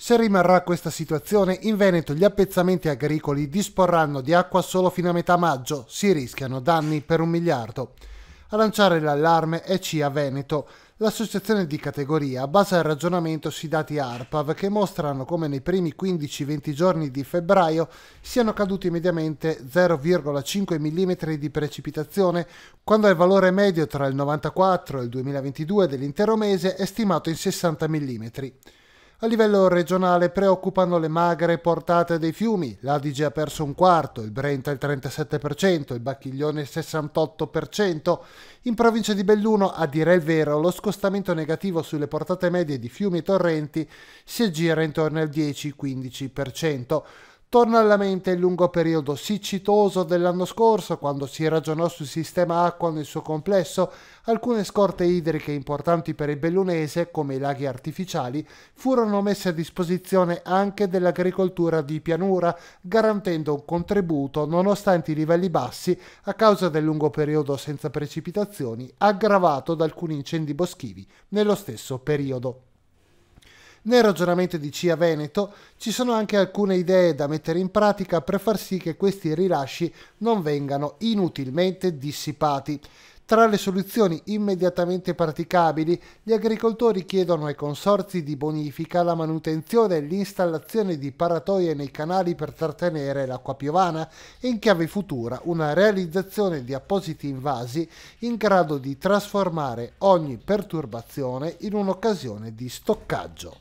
Se rimarrà questa situazione, in Veneto gli appezzamenti agricoli disporranno di acqua solo fino a metà maggio, si rischiano danni per un miliardo. A lanciare l'allarme è CIA Veneto, l'associazione di categoria basa il ragionamento sui dati ARPAV che mostrano come nei primi 15-20 giorni di febbraio siano caduti mediamente 0,5 mm di precipitazione, quando il valore medio tra il 94 e il 2022 dell'intero mese è stimato in 60 mm. A livello regionale preoccupano le magre portate dei fiumi. L'Adige ha perso un quarto, il Brenta il 37%, il Bacchiglione il 68%. In provincia di Belluno, a dire il vero, lo scostamento negativo sulle portate medie di fiumi e torrenti si aggira intorno al 10-15%. Torna alla mente il lungo periodo siccitoso dell'anno scorso, quando si ragionò sul sistema acqua nel suo complesso, alcune scorte idriche importanti per il bellunese, come i laghi artificiali, furono messe a disposizione anche dell'agricoltura di pianura, garantendo un contributo, nonostante i livelli bassi, a causa del lungo periodo senza precipitazioni, aggravato da alcuni incendi boschivi nello stesso periodo. Nel ragionamento di CIA Veneto ci sono anche alcune idee da mettere in pratica per far sì che questi rilasci non vengano inutilmente dissipati. Tra le soluzioni immediatamente praticabili, gli agricoltori chiedono ai consorzi di bonifica la manutenzione e l'installazione di paratoie nei canali per trattenere l'acqua piovana e in chiave futura una realizzazione di appositi invasi in grado di trasformare ogni perturbazione in un'occasione di stoccaggio.